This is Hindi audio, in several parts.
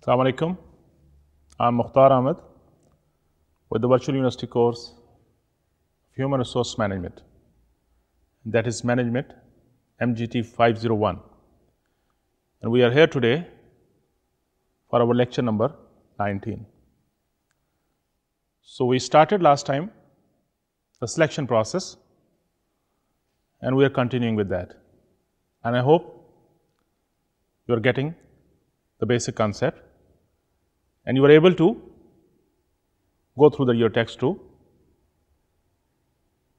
Assalamu alaikum. I'm Mukhtar Ahmed with the Virtual University course of Human Resource Management. That is Management MGT 501. And we are here today for our lecture number 19. So we started last time the selection process and we are continuing with that. And I hope you are getting the basic concept and you are able to go through the, your text to,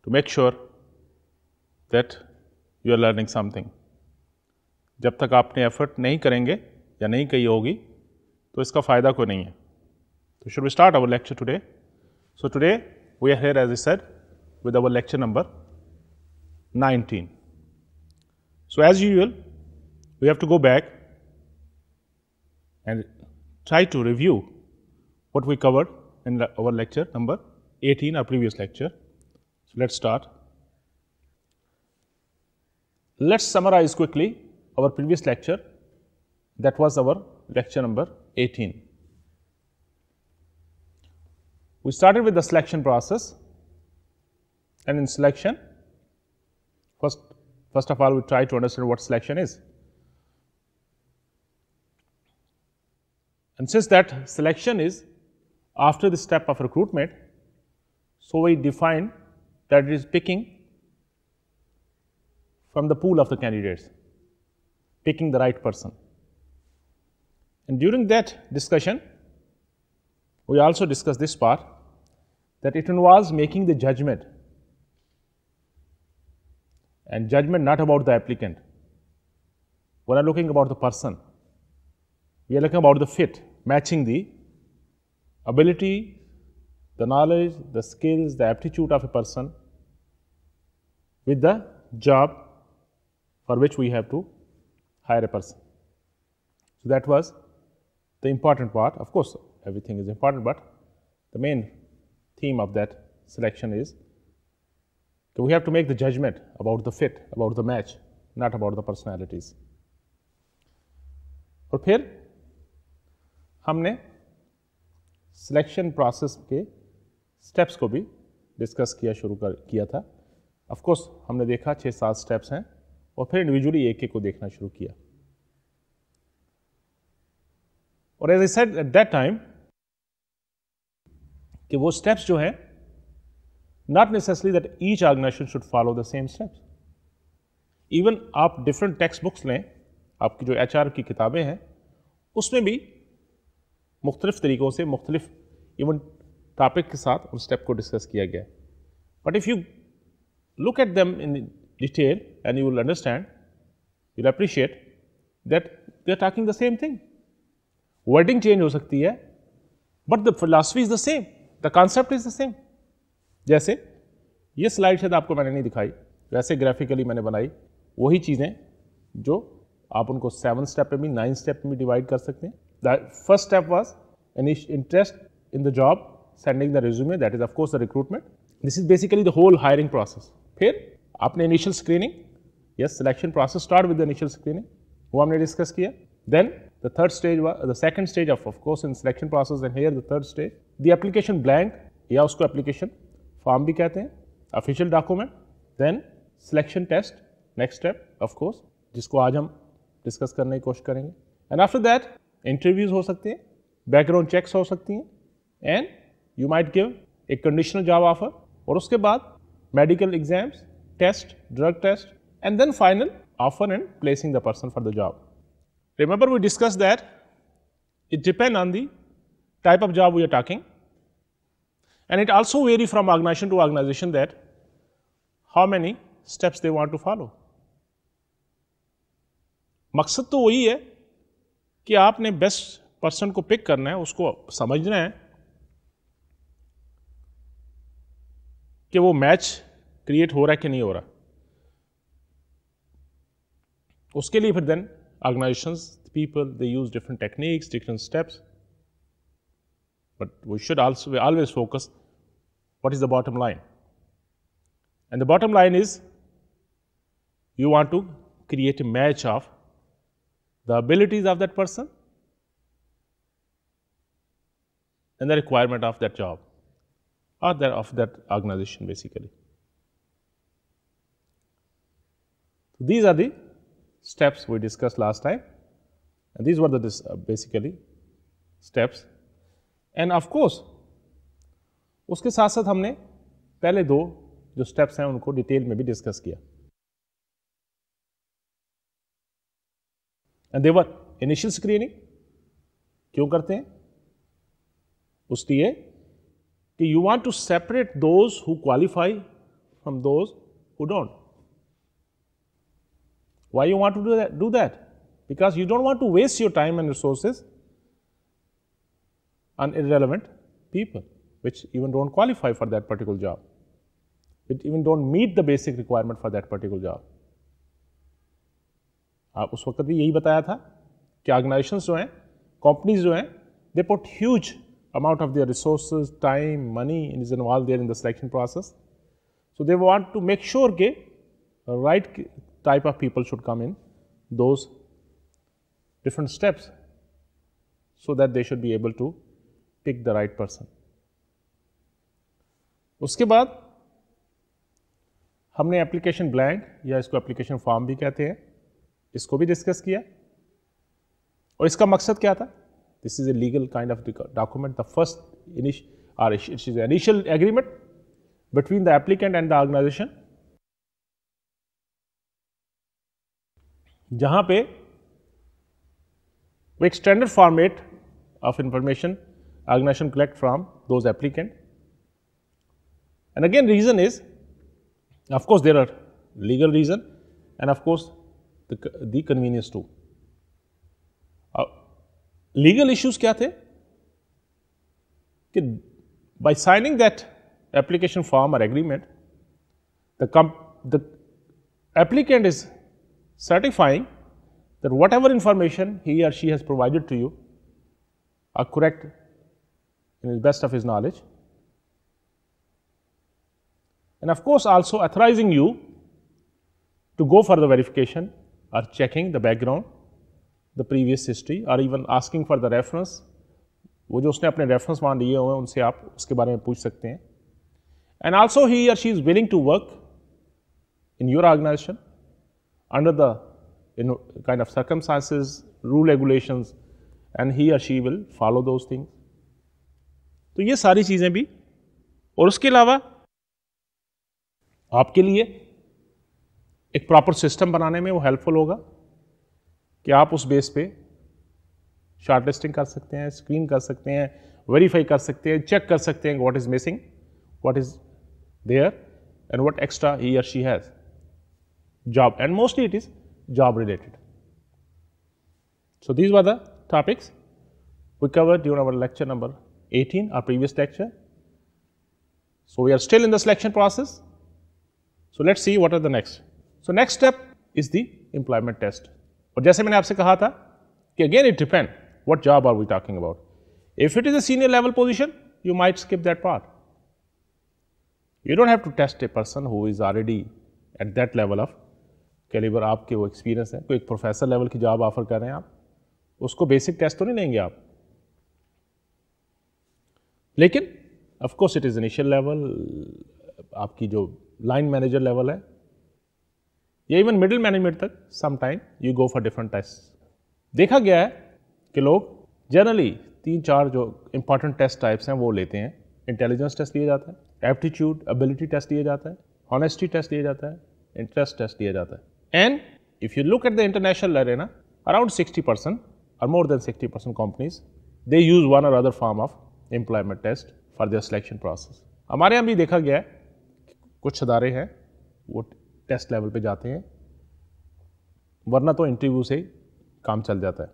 to make sure that you are learning something. जब तक आपने एफर्ट नहीं करेंगे या नहीं कही होगी तो इसका फ़ायदा कोई नहीं है तो should we start our lecture today so today we are here as I said with our lecture number 19. So, as usual, we have to go back and try to review what we covered in our lecture number 18, our previous lecture. So, let us start. Let us summarize quickly our previous lecture that was our lecture number 18. We started with the selection process and in selection first, first of all we try to understand what selection is. And since that selection is after the step of recruitment, so we define that it is picking from the pool of the candidates, picking the right person. And during that discussion, we also discussed this part that it involves making the judgment and judgment not about the applicant. We are looking about the person. We are talking about the fit, matching the ability, the knowledge, the skills, the aptitude of a person with the job for which we have to hire a person. So that was the important part. Of course, everything is important, but the main theme of that selection is that we have to make the judgment about the fit, about the match, not about the personalities. Or here. हमने सिलेक्शन प्रोसेस के स्टेप्स को भी डिस्कस किया शुरू कर किया था ऑफ कोर्स हमने देखा छः सात स्टेप्स हैं और फिर इंडिविजुअली एक एक को देखना शुरू किया और as I said at that time कि वो स्टेप्स जो है not necessary that each organization should follow the same steps even आप डिफरेंट टेक्स्ट बुक्स लें आपकी जो एच की किताबें हैं उसमें भी मुख्तलिफ तरीक़ों से मुख्तलिफ इवन टॉपिक के साथ उन स्टेप को डिस्कस किया गया but if you look at them in detail and you will understand you appreciate that they are talking the same thing wording change हो सकती है but the philosophy is the same the concept is the same जैसे ये स्लाइड शायद आपको मैंने नहीं दिखाई वैसे ग्राफिकली मैंने बनाई वही चीज़ें जो आप उनको सेवन स्टेप में भी नाइन स्टेप में भी डिवाइड कर सकते हैं The first step was initial interest in the job, sending the resume, that is of course the recruitment. This is basically the whole hiring process. initial screening. Yes, selection process start with the initial screening. Who I हमने discuss here. Then the third stage the second stage of of course in selection process and here the third stage the application blank Here, usko application form bhi कहते hain, official document then selection test next step of course जिसको आज हम discuss करने की कोशिश and after that इंटरव्यूज़ हो सकते हैं बैकग्राउंड चेक्स हो सकती हैं and you might give a conditional job offer और उसके बाद medical exams test drug test and then final offer and placing the person for the job. Remember we discussed that it depends on the type of job we are talking and it also vary from organization to organization that how many steps they want to follow. मकसद तो वही है कि आपने बेस्ट पर्सन को पिक करना है उसको समझना है कि वो मैच क्रिएट हो रहा है कि नहीं हो रहा उसके लिए फिर then organization people they use different techniques different steps but we should also always focus what is the bottom line and the bottom line is you want to create a match of the abilities of that person and the requirement of that job or that of that organization basically. So these are the steps we discussed last time and these were the this, uh, basically steps and of course उसके साथ साथ हमने पहले दो जो steps हैं उनको detail में भी discuss किया And they initial initial screening. करते हैं उसकी ये कि you want to those who who qualify from those who don't why you want to do that do that because you don't want to waste your time and resources on irrelevant people which even don't qualify for that particular job which even don't meet the basic requirement for that particular job आप उस वक्त भी यही बताया था कि ऑर्गेनाइजेशन जो हैं कंपनीज जो हैं they put huge amount of their resource time money in is involve their in the selection process so they want to make sure के right type of people should come in those different steps so that they should be able to pick the right person उसके बाद हमने एप्लीकेशन ब्लैंक या इसको एप्लीकेशन फॉर्म भी कहते हैं इसको भी डिस्कस किया और इसका मकसद क्या था this is a legal kind of document the first or it is initial agreement between the applicant and the organization जहां पे एक standard format of information organization collect from those applicant and again reason is of course there are legal reason and of course the, the convenience to. Legal issues क्या थे कि by signing that application form or agreement, the, the, applicant is certifying that whatever information he or she has provided to you are correct in the best of his knowledge. And of course, also authorizing you to go for the verification or checking the background, the previous history or even asking for the reference. वो जो उसने अपने रेफरेंस मान लिए हुए हैं उनसे आप उसके बारे में पूछ सकते हैं and also he or she is willing to work in your organization under the in kind of circumstances rule regulation and he or she will follow those things तो ये सारी चीज़ें भी और उसके अलावा आपके लिए एक प्रॉपर सिस्टम बनाने में वो हेल्पफुल होगा कि आप उस बेस पे शॉर्ट लिस्टिंग कर सकते हैं स्क्रीन कर सकते हैं वेरीफाई कर सकते हैं चेक कर सकते हैं what is missing what is there and what extra he और she has job and mostly it is job related so these were the topics we cover during our lecture number eighteen or previous lecture so we are still in the selection process so let see what are the next so next step is the employment test और जैसे मैंने आपसे कहा था कि again it depend what job are we talking about if it is a senior level position you might skip that part you don't have to test a person who is already at that level of calibre आपके वो एक्सपीरियंस है कोई एक प्रोफेसर लेवल की जॉब ऑफर कर रहे हैं आप उसको बेसिक टेस्ट तो नहीं लेंगे आप लेकिन of course it is initial level आपकी जो लाइन मैनेजर लेवल है या इवन मिडिल मैनेजमेंट तक sometime you go for different test देखा गया है कि लोग जनरली तीन चार जो इंपॉर्टेंट टेस्ट टाइप्स हैं वो लेते हैं इंटेलिजेंस टेस्ट लिया जाता है एप्टीट्यूड एबिलिटी टेस्ट लिया जाता है ऑनेस्टी टेस्ट लिया जाता है इंटरेस्ट टेस्ट लिया जाता है and if you look at the international ना अराउंड सिक्सटी परसेंट और more than sixty percent companies they use one और other form of employment test for their selection process हमारे यहाँ भी देखा गया है कुछ अदारे हैं वो टेस्ट लेवल पे जाते हैं वरना तो इंटरव्यू से काम चल जाता है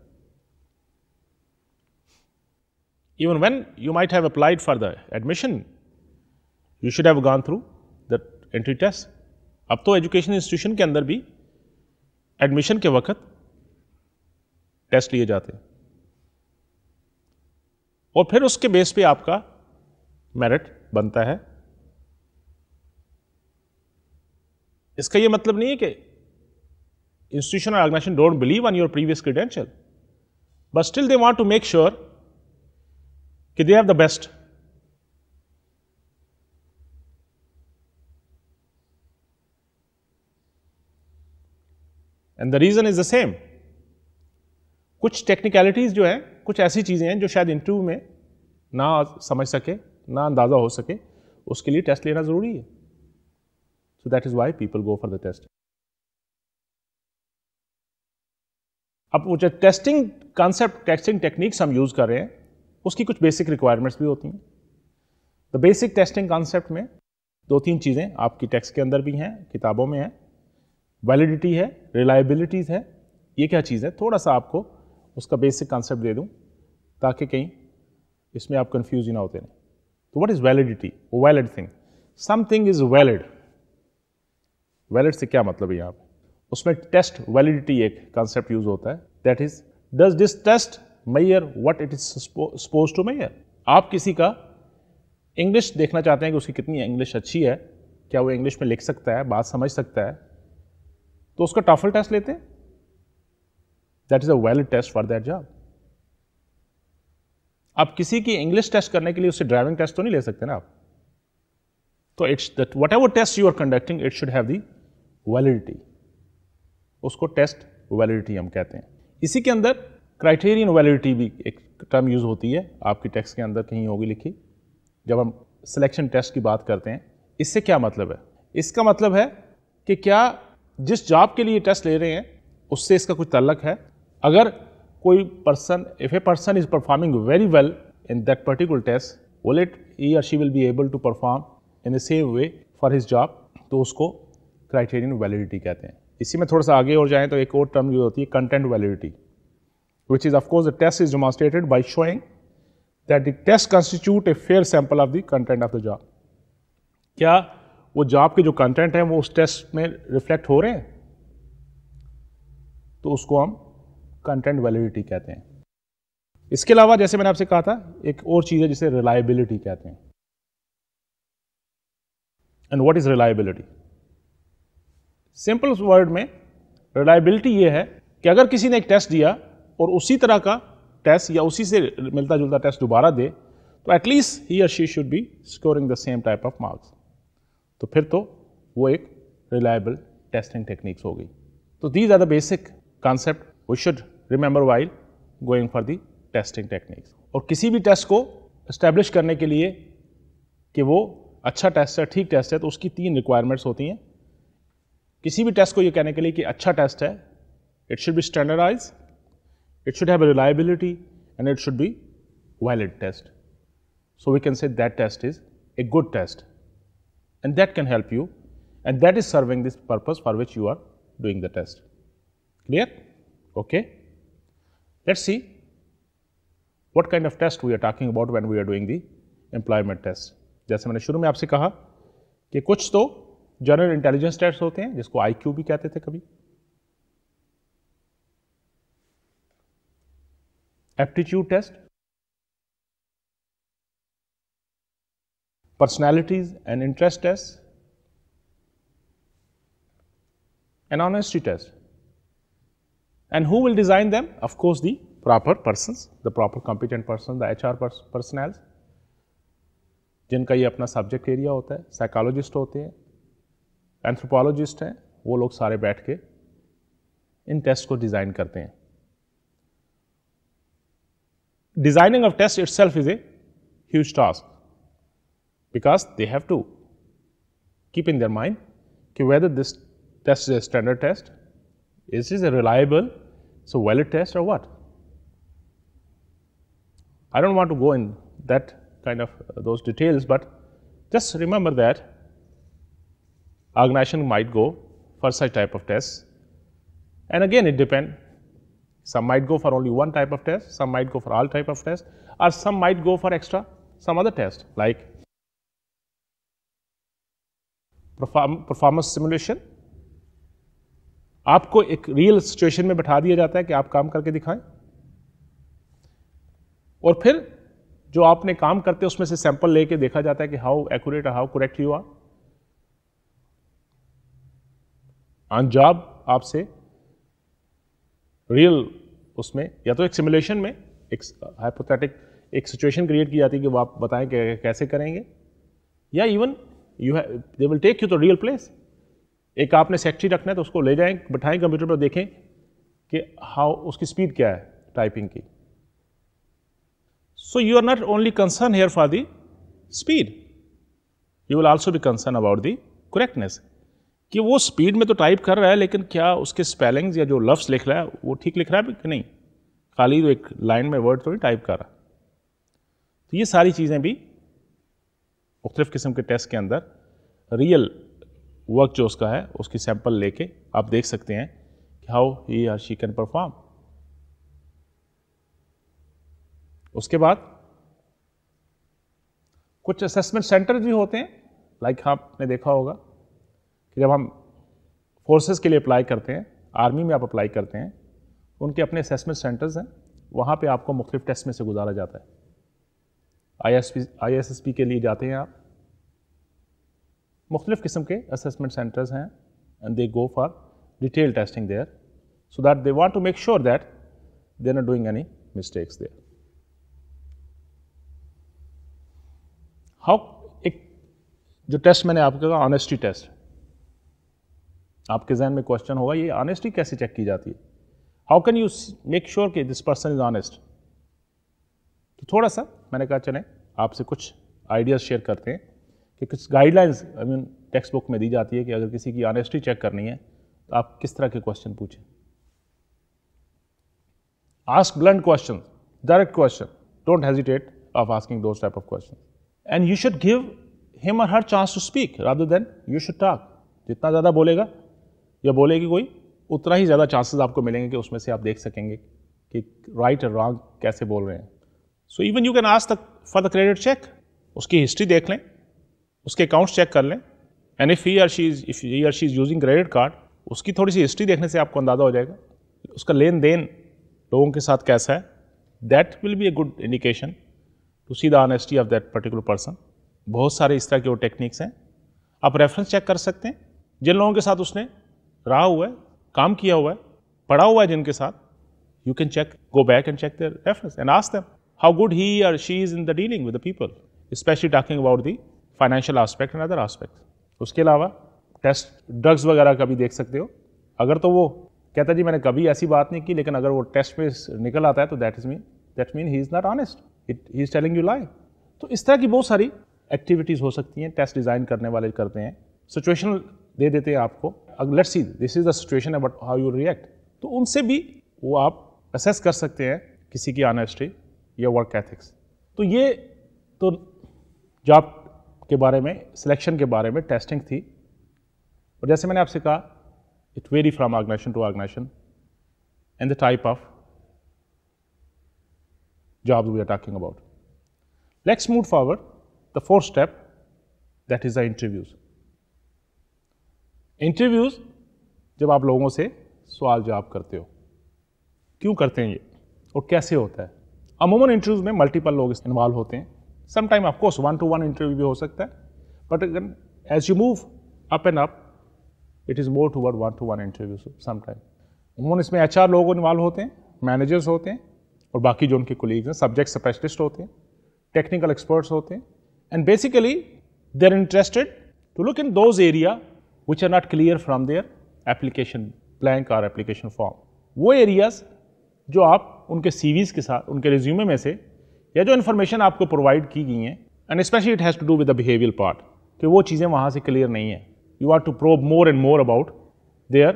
even when you might have applied for the admission you should have gone through the entry test अब तो एजुकेशन इंस्टीट्यूशन के अंदर भी एडमिशन के वक्त टेस्ट लिए जाते हैं और फिर उसके बेस पे आपका मेरिट बनता है इसका यह मतलब नहीं है कि institution organization don't believe on your previous credential but still they want to make sure कि they have the best and the reason is the same कुछ टेक्निकलिटीज जो हैं कुछ ऐसी चीजें हैं जो शायद इंटरव्यू में ना समझ सके ना अंदाजा हो सके उसके लिए टेस्ट लेना जरूरी है So that is why people go for the test अब वो जो टेस्टिंग कॉन्सेप्ट टेस्टिंग टेक्निक्स हम यूज़ कर रहे हैं उसकी कुछ बेसिक रिक्वायरमेंट्स भी होती हैं तो बेसिक टेस्टिंग कॉन्सेप्ट में दो तीन चीज़ें आपकी टेक्स्ट के अंदर भी हैं किताबों में हैं वैलिडिटी है रिलायबिलिटीज़ है ये क्या चीज़ है थोड़ा सा आपको उसका बेसिक कॉन्सेप्ट दे दूं ताकि कहीं इसमें आप कन्फ्यूज ही ना होते रहें तो what is validity valid thing something is valid valid से क्या मतलब है यहाँ पर उसमें टेस्ट वैलिडिटी एक कॉन्सेप्ट यूज होता है that is does this test measure what it is suppose to measure आप किसी का इंग्लिश देखना चाहते हैं कि उसकी कितनी इंग्लिश अच्छी है क्या वो इंग्लिश में लिख सकता है बात समझ सकता है तो उसका टॉफल टेस्ट लेते हैं that is a valid test for that job आप किसी की इंग्लिश टेस्ट करने के लिए उससे ड्राइविंग टेस्ट तो नहीं ले सकते ना आप तो it's that whatever test you are conducting it should have the validity उसको टेस्ट वैलिडिटी हम कहते हैं इसी के अंदर क्राइटेरियन वैलिडिटी भी एक टर्म यूज़ होती है आपकी टेक्स्ट के अंदर कहीं होगी लिखी जब हम सिलेक्शन टेस्ट की बात करते हैं इससे क्या मतलब है इसका मतलब है कि क्या जिस जॉब के लिए टेस्ट ले रहे हैं उससे इसका कुछ तल्लक है अगर कोई person if a person is performing very well in that particular test वो लेट ई और she will be able to perform in the same way for his job तो उसको क्राइटेरियन वैलिडिटी कहते हैं इसी में थोड़ा सा आगे और जाएं तो एक और टर्म यूज होती है content validity which is of course course the test is demonstrated by showing that the test constitute a fair sample of the content of the क्या वो जॉब के जो कंटेंट हैं वो उस टेस्ट में रिफ्लेक्ट हो रहे हैं तो उसको हम कंटेंट वैलिडिटी कहते हैं इसके अलावा जैसे मैंने आपसे कहा था एक और चीज़ है जिसे रिलायबिलिटी कहते हैं and what is reliability simple word में रिलायबिलिटी ये है कि अगर किसी ने एक टेस्ट दिया और उसी तरह का टेस्ट या उसी से मिलता जुलता टेस्ट दोबारा दे तो एटलीस्ट ही और she should be scoring the same type of marks तो फिर तो वो एक रिलायबल टेस्टिंग टेक्निक्स हो गई तो these are the basic concept we should remember while going for the testing techniques और किसी भी टेस्ट को इस्टेब्लिश करने के लिए कि वो अच्छा टेस्ट है ठीक टेस्ट है तो उसकी तीन रिक्वायरमेंट्स होती हैं किसी भी टेस्ट को यह कहने के लिए कि अच्छा टेस्ट है it should be standardize it should है reliability and it should be valid test so we can say that test is a good test and that can help you and that is serving this purpose for which you are doing the test clear okay let's see what kind of test we are talking about when we are doing the employment test जैसे मैंने शुरू में आपसे कहा कि कुछ तो जनरल इंटेलिजेंस टेस्ट होते हैं जिसको आईक्यू भी कहते थे कभी aptitude test personalities and interest test and honesty test and who will design them of course the proper person the proper competent person the H R pers जिनका ये अपना सब्जेक्ट एरिया होता है साइकोलॉजिस्ट होते हैं एंथ्रोपोलॉजिस्ट हैं वो लोग सारे बैठ के इन टेस्ट को डिज़ाइन करते हैं designing of test itself is a huge task because they have to keep in their mind कि whether this test is a standard test is is a reliable so valid test और what I don't want to go in that kind of those details but just remember that organization might go for such type of tests. And again, it depend Some might go for only one type of test, some might go for all type of test, or some might go for extra some other test like perform, performance simulation. aapko ek real situation mein bitha diya jata hai ki aap kaam karke dikhaye aur फिर jo aapne kaam karte usme se sample leke dekha jata hai ki how accurate or how correct you are on job आपसे रियल उसमें या तो एक सिमुलेशन में एक हाइपोथेटिक एक सिचुएशन क्रिएट की जाती है कि वो आप बताएं कि कैसे करेंगे या इवन यू है they will take you the real place एक आपने सेक्ट्री रखना है तो उसको ले जाएं बिठाएं कंप्यूटर पर देखें कि हाउ उसकी स्पीड क्या है टाइपिंग की so you are not only concern here for the speed you will also be concern about the correctness कि वो स्पीड में तो टाइप कर रहा है लेकिन क्या उसके स्पेलिंग्स या जो लफ्स लिख रहा है वो ठीक लिख रहा है कि नहीं खाली तो एक लाइन में वर्ड थोड़ी टाइप कर रहा तो ये सारी चीज़ें भी मुख्तलिफ़ किस्म के टेस्ट के अंदर रियल वर्क जो उसका है उसकी सैंपल लेके आप देख सकते हैं कि how he or she can perform उसके बाद कुछ असेसमेंट सेंटर भी होते हैं लाइक like आपने देखा होगा कि जब हम फोर्सेस के लिए अप्लाई करते हैं आर्मी में आप अप्लाई करते हैं उनके अपने असेसमेंट सेंटर्स हैं वहाँ पर आपको मुख्तफ टेस्ट में से गुजारा जाता है आईएसपी आईएसएसपी के लिए जाते हैं आप मुख्तलिफ़ किस्म के असेसमेंट सेंटर्स हैं and they go for detail testing there so that they want to make sure that they not doing any mistakes there how एक जो टेस्ट मैंने आपको कहा ऑनेस्टी टेस्ट आपके जहन में क्वेश्चन होगा ये ऑनेस्टी कैसे चेक की जाती है how can you make sure कि दिस पर्सन इज ऑनेस्ट तो थोड़ा सा मैंने कहा चले आपसे कुछ आइडियाज़ शेयर करते हैं कि कुछ guidelines I mean text book में दी जाती है कि अगर किसी की ऑनेस्टी चेक करनी है तो आप किस तरह के क्वेश्चन पूछें ask blunt question direct question don't hesitate of asking those type of question and you should give him और her chance to speak rather than you should talk जितना ज़्यादा बोलेगा या बोले कि कोई उतना ही ज़्यादा चांसेस आपको मिलेंगे कि उसमें से आप देख सकेंगे कि राइट और रॉन्ग कैसे बोल रहे हैं सो इवन यू कैन आज तक फॉर द क्रेडिट चेक उसकी हिस्ट्री देख लें उसके अकाउंट्स चेक कर लें and if he or she is if he or she is using credit card उसकी थोड़ी सी हिस्ट्री देखने से आपको अंदाज़ा हो जाएगा उसका लेन देन लोगों के साथ कैसा है that will be a good indication to see the honesty of that particular person बहुत सारे इस तरह के वो टेक्निक्स हैं आप रेफरेंस चेक कर सकते हैं जिन लोगों के साथ उसने रहा हुआ है काम किया हुआ है पढ़ा हुआ है जिनके साथ you can check go back and check their reference and ask them how good he or she is in the dealing with the people specially talking about the financial aspect and other aspect उसके अलावा टेस्ट ड्रग्स वगैरह का भी देख सकते हो अगर तो वो कहता जी मैंने कभी ऐसी बात नहीं की लेकिन अगर वो टेस्ट में निकल आता है तो that is mean that mean he is not honest it he is telling you lie तो इस तरह की बहुत सारी एक्टिविटीज़ हो सकती हैं टेस्ट डिज़ाइन करने वाले करते हैं सिचुएशन दे देते हैं आपको let's see this is the situation about how you react तो उनसे भी वो आप असेस कर सकते हैं किसी की ऑनेस्टी या वर्क एथिक्स तो ये तो जॉब के बारे में सिलेक्शन के बारे में टेस्टिंग थी और जैसे मैंने आपसे कहा it vary from organisation to organisation and the type of job we are talking about let's move forward the fourth step that is the interviews interviews जब आप लोगों से सवाल जवाब करते हो क्यों करते हैं ये और कैसे होता है अमूमन इंटरव्यूज़ में मल्टीपल लोग इन्वॉल्व होते हैं sometime of course one to one interview भी हो सकता है बट अगर as you move up and up it is more toward one to one interview sometime अमूमन इसमें एच आर लोग इन्वॉल्व होते हैं मैनेजर्स होते हैं और बाकी जो उनके कोलीग्स हैं सब्जेक्ट स्पेशलिस्ट होते हैं टेक्निकल एक्सपर्ट्स होते हैं and basically they are interested to look in those area which are not clear from their application blank or application form. वो areas जो आप उनके CVs के साथ उनके रिज्यूमे में से या जो इन्फॉर्मेशन आपको प्रोवाइड की गई हैं and specially it has to do with the behaviour part कि वो चीज़ें वहाँ से क्लियर नहीं है you are to probe more and more about their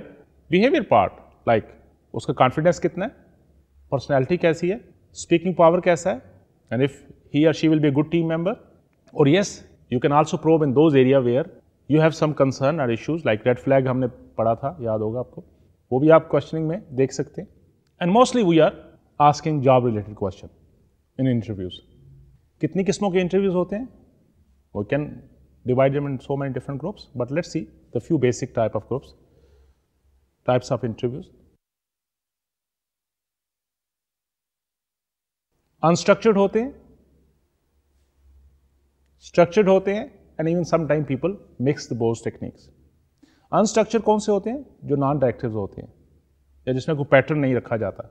behaviour part like उसका कॉन्फिडेंस कितना है पर्सनैलिटी कैसी है स्पीकिंग पावर कैसा है and if he or she will be good team member और yes you can also probe in those area where you have some concern are issues like red flag हमने पढ़ा था याद होगा आपको वो भी आप क्वेश्चनिंग में देख सकते हैं and mostly we are asking job related question in interviews कितनी किस्मों के इंटरव्यूज होते हैं वो can divide in so many different groups but let's see the few basic type of groups types of interviews unstructured होते हैं स्ट्रक्चर्ड होते हैं and even sometime people mix the both techniques unstructured कौन से होते हैं जो नॉन डायरेक्टिव होते हैं या जिसमें कोई पैटर्न नहीं रखा जाता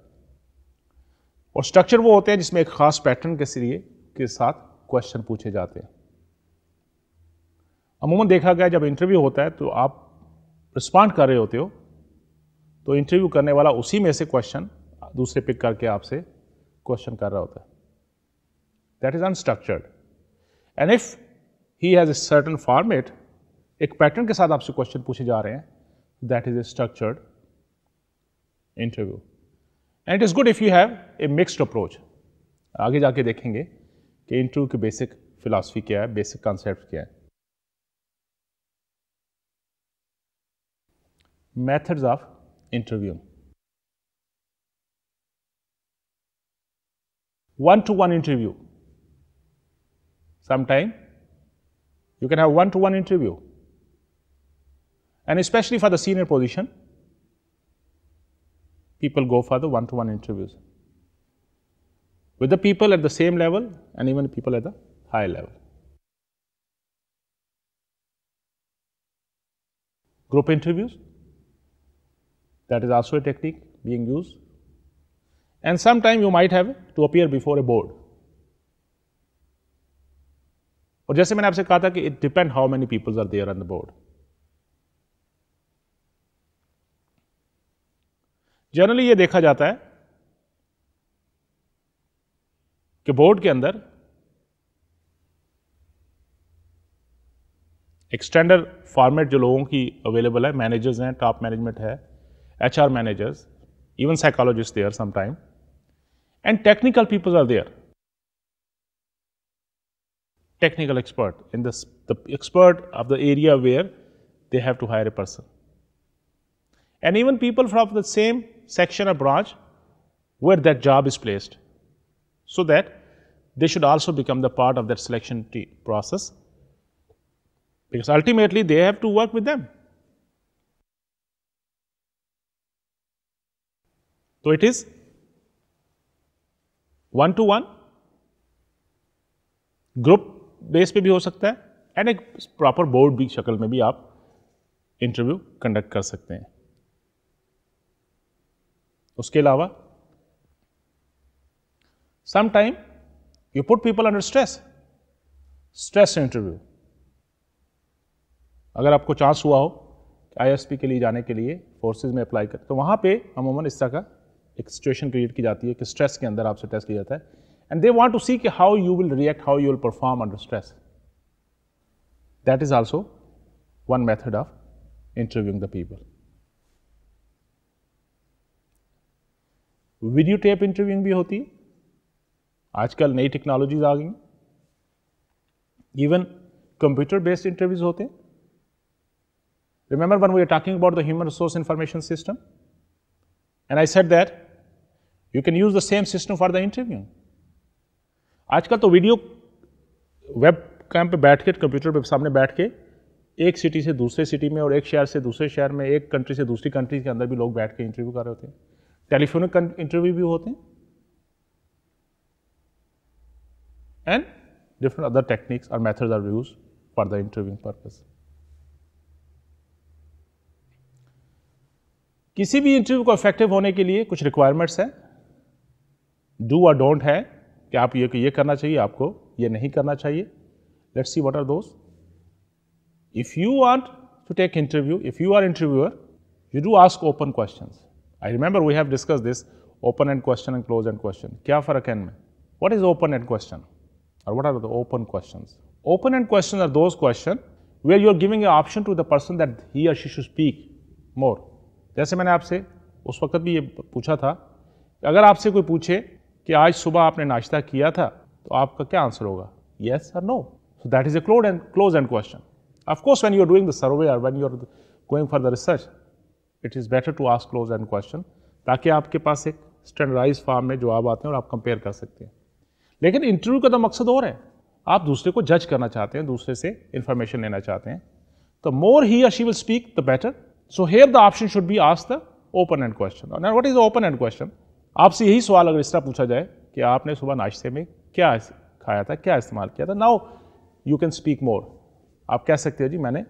और स्ट्रक्चर वो होते हैं जिसमें एक खास पैटर्न के सीरिए के साथ क्वेश्चन पूछे जाते हैं अमूमन देखा गया जब इंटरव्यू होता है तो आप रिस्पॉन्ड कर रहे होते हो तो इंटरव्यू करने वाला उसी में से क्वेश्चन दूसरे पिक करके आपसे क्वेश्चन कर रहा होता है that is unstructured and if he has a certain format एक पैटर्न के साथ आपसे क्वेश्चन पूछे जा रहे हैं that is a structured interview and it is good if you have a mixed approach आगे जाके देखेंगे कि इंटरव्यू की बेसिक फिलासफी क्या है बेसिक कॉन्सेप्ट क्या है methods of interview one to one interview Sometime You can have one to one interview. And especially for the senior position, people go for the one to one interviews with the people at the same level and even people at the high level. Group interviews, that is also a technique being used. And sometime you might have to appear before a board. और जैसे मैंने आपसे कहा था कि it depend how many peoples are there on the board generally ये देखा जाता है कि बोर्ड के अंदर एक स्टैंडर्ड फॉर्मेट जो लोगों की अवेलेबल है मैनेजर्स हैं टॉप मैनेजमेंट है H R managers even psychologist there sometime and technical peoples are there technical expert in this the expert of the area where they have to hire a person. And even people from the same section or branch where that job is placed, so that they should also become the part of that selection process, because ultimately they have to work with them. So, it is one to one group base पे भी हो सकता है एंड एक प्रॉपर बोर्ड की शक्ल में भी आप इंटरव्यू कंडक्ट कर सकते हैं उसके अलावा time you put people under stress stress interview अगर आपको चांस हुआ हो आईएसपी के लिए जाने के लिए फोर्सेज में अप्लाई कर तो वहां पे अमूमन इस तरह का एक सिचुएशन क्रिएट की जाती है कि स्ट्रेस के अंदर आपसे टेस्ट लिया जाता है and they want to see how you will react, how you will perform under stress. That is also one method of interviewing the people. Videotape interviewing bhi hoti hai. Aajkal nahi technologies aagin. Even computer based interviews hoti Remember when we were talking about the human resource information system? And I said that you can use the same system for the interviewing. आजकल तो वीडियो वेब कैम पर बैठ के कंप्यूटर पर सामने बैठ के एक सिटी से दूसरे सिटी में और एक शहर से दूसरे शहर में एक कंट्री से दूसरी कंट्री के अंदर भी लोग बैठ के इंटरव्यू कर रहे होते हैं टेलीफोनिक इंटरव्यू भी होते हैं एंड डिफरेंट अदर टेक्निक्स और method are use for the interview purpose किसी भी इंटरव्यू को इफेक्टिव होने के लिए कुछ रिक्वायरमेंट्स हैं डू और डोंट है कि आप ये ये करना चाहिए आपको ये नहीं करना चाहिए let see what are those if you want to take interview if you are interviewer you do ask open question I remember we have discuss this open end question and close end question क्या फर्क है इनमें इज ओपन एंड क्वेश्चन और what are the open question open end question are those question way are you are giving a option to the person that he or she should speak more जैसे मैंने आपसे उस वक्त भी ये पूछा था अगर आपसे कोई पूछे कि आज सुबह आपने नाश्ता किया था तो आपका क्या आंसर होगा येस और no so that is a close end close end question of course when you are doing the survey और when you are going for the research it is better to ask close end question ताकि आपके पास एक स्टैंडर्डाइज फार्म में जवाब आते हैं और आप कंपेयर कर सकते हैं लेकिन इंटरव्यू का तो मकसद और है आप दूसरे को जज करना चाहते हैं दूसरे से इंफॉर्मेशन लेना चाहते हैं तो मोर ही और she will speak the better so here the option should be ask the open end question what is open end question आपसे यही सवाल अगर इस तरह पूछा जाए कि आपने सुबह नाश्ते में क्या खाया था क्या इस्तेमाल किया था now you can speak more आप कह सकते हो जी मैंने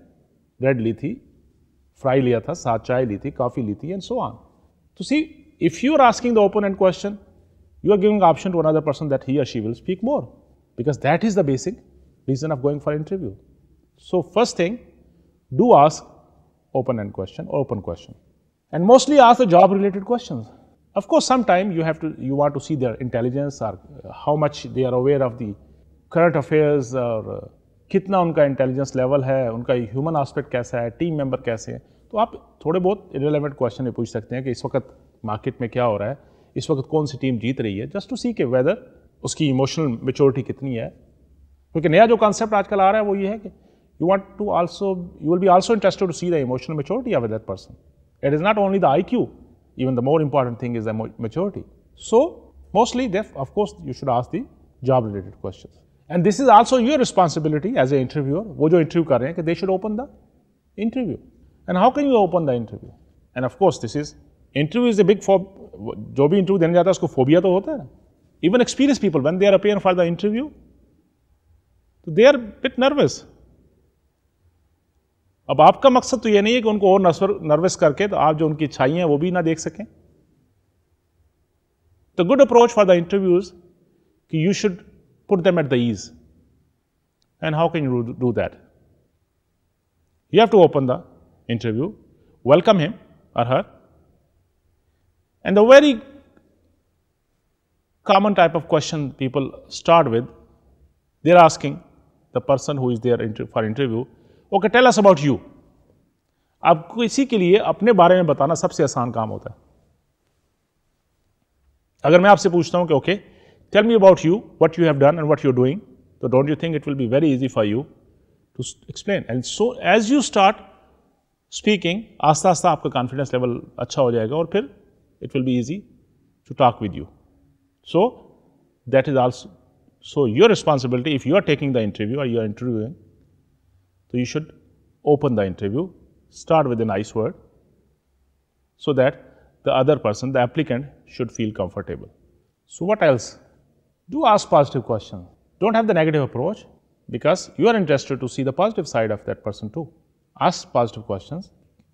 ब्रेड ली थी फ्राई लिया था साथ चाय ली थी कॉफ़ी ली थी एंड सो ऑन तो see if you are asking the open end question you are giving option to another person that he or she will speak more because that is the basic reason of going for interview so first thing do ask open end question और open question and mostly ask the job related question Of course, sometime you have to you want to see their intelligence or uh, how much they are aware of the current affairs और uh, कितना उनका इंटेलिजेंस लेवल है उनका ह्यूमन आस्पेक्ट कैसा है टीम मेंबर कैसे हैं तो आप थोड़े बहुत रिलेवेंट क्वेश्चन भी पूछ सकते हैं कि इस वक्त मार्केट में क्या हो रहा है इस वक्त कौन सी टीम जीत रही है जस्ट टू सी के वेदर उसकी इमोशनल मेचोरिटी कितनी है क्योंकि नया जो कॉन्सेप्ट आजकल आ रहा है वो ये है कि you want to also you will be also interested to see the emotional maturity of that person it is not only the I Q Even the more important thing is the maturity. So, mostly, of course, you should ask the job related questions. And this is also your responsibility as an interviewer. वो interview कर they should open the interview. And how can you open the interview? And of course, this is interview is a big for interview देने जाता है phobia तो होता Even experienced people when they are appearing for the interview, they are a bit nervous. अब आपका मकसद तो यह नहीं है कि उनको और नर्वस करके तो आप जो उनकी इच्छाई हैं वो भी ना देख सकें तो good approach for the interviews कि you should put them at the ease and how can you do that you have to open the interview welcome him और her and the very common type of question people start with they are asking the person who is there for interview okay tell us about you आपको इसी के लिए अपने बारे में बताना सबसे आसान काम होता है अगर मैं आपसे पूछता हूं कि okay tell me about you what you have done and what you doing तो don't you think it will be very easy for you to explain and so as you start speaking आस्ता आस्ता आपका कॉन्फिडेंस लेवल अच्छा हो जाएगा और फिर it will be easy to talk with you so that is also so your responsibility if you are taking the interview और you are interviewing So, you should open the interview, start with a nice word so that the other person, the applicant should feel comfortable. So, what else? Do ask positive questions. Don't have the negative approach because you are interested to see the positive side of that person too. Ask positive questions,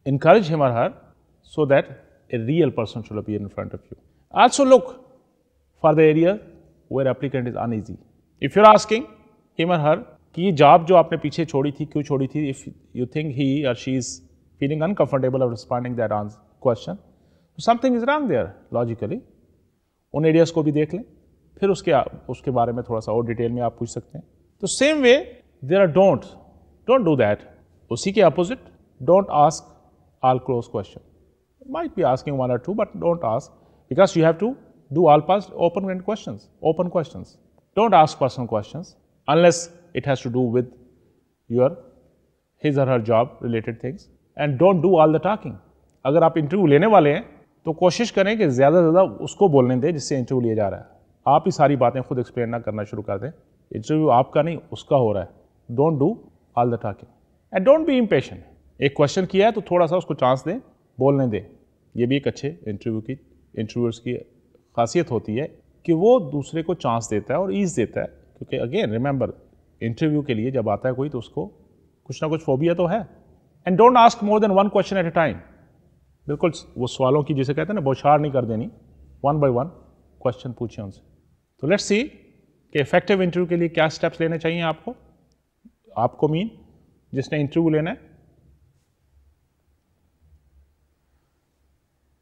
encourage him or her so that a real person should appear in front of you. Also look for the area where applicant is uneasy. If you are asking him or her कि ये जॉब जो आपने पीछे छोड़ी थी क्यों छोड़ी थी इफ़ यू थिंक ही और she is feeling uncomfortable of responding that answer question something is wrong there logically उन एरियाज़ को भी देख लें फिर उसके उसके बारे में थोड़ा सा और डिटेल में आप पूछ सकते हैं तो same way there are don't don't do that उसी के opposite don't ask all close question might be asking one or two but don't ask because you have to do all past open question open question don't ask personal question unless It has to do with your his or her job related things. And don't do all the talking. अगर आप इंटरव्यू लेने वाले हैं तो कोशिश करें कि ज़्यादा से ज़्यादा उसको बोलने दें जिससे इंटरव्यू लिया जा रहा है आप ही सारी बातें खुद एक्सप्लेन ना करना शुरू कर दें इंटरव्यू आपका नहीं उसका हो रहा है don't do all the talking and don't be impatient एक क्वेश्चन किया है तो थोड़ा सा उसको चांस दें बोलने दें ये भी एक अच्छे इंटरव्यू की इंटरव्यूर्स की खासियत होती है कि वो दूसरे को चांस देता है और ईज देता है क्योंकि अगेन रिमेंबर इंटरव्यू के लिए जब आता है कोई तो उसको कुछ ना कुछ फोबिया तो है and don't ask more than one question at a time बिल्कुल वो सवालों की जिसे कहते हैं ना बौछार नहीं कर देनी वन बाय वन क्वेश्चन पूछे उनसे तो लेट्स सी कि इफेक्टिव इंटरव्यू के लिए क्या स्टेप्स लेने चाहिए आपको आपको मीन जिसने इंटरव्यू लेना है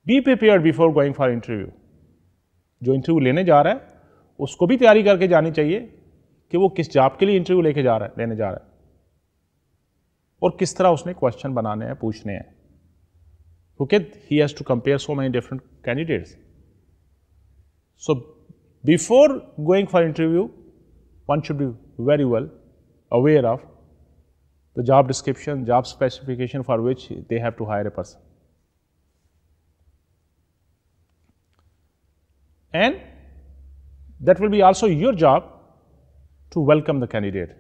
be prepare before going for interview जो इंटरव्यू लेने जा रहा है उसको भी तैयारी करके जानी चाहिए कि वो किस जॉब के लिए इंटरव्यू लेके जा रहा है लेने जा रहा है और किस तरह उसने क्वेश्चन बनाने हैं पूछने हैं क्योंकि he has to compare so many different candidates so before going for interview one should be very well aware of the job description job specification for which they have to hire a person and that will be also your job to welcome the candidate.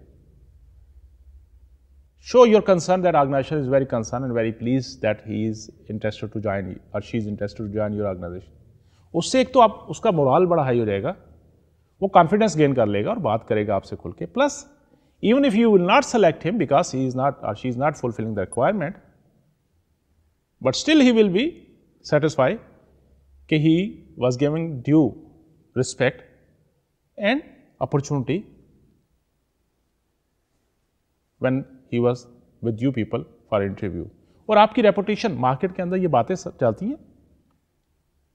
Show your concern that organization is very concerned and very pleased that he is interested to join or she is interested to join your organization. उससे एक तो आप उसका मोराल बड़ा हाई हो जाएगा वो कॉन्फिडेंस गेन कर लेगा और बात करेगा आपसे खुल के plus even if you will not select him because he is not or she is not fulfilling the requirement but still he will be satisfied that he was giving due respect and opportunity when he was with you people for interview और आपकी रेपुटेशन मार्केट के अंदर ये बातें चलती हैं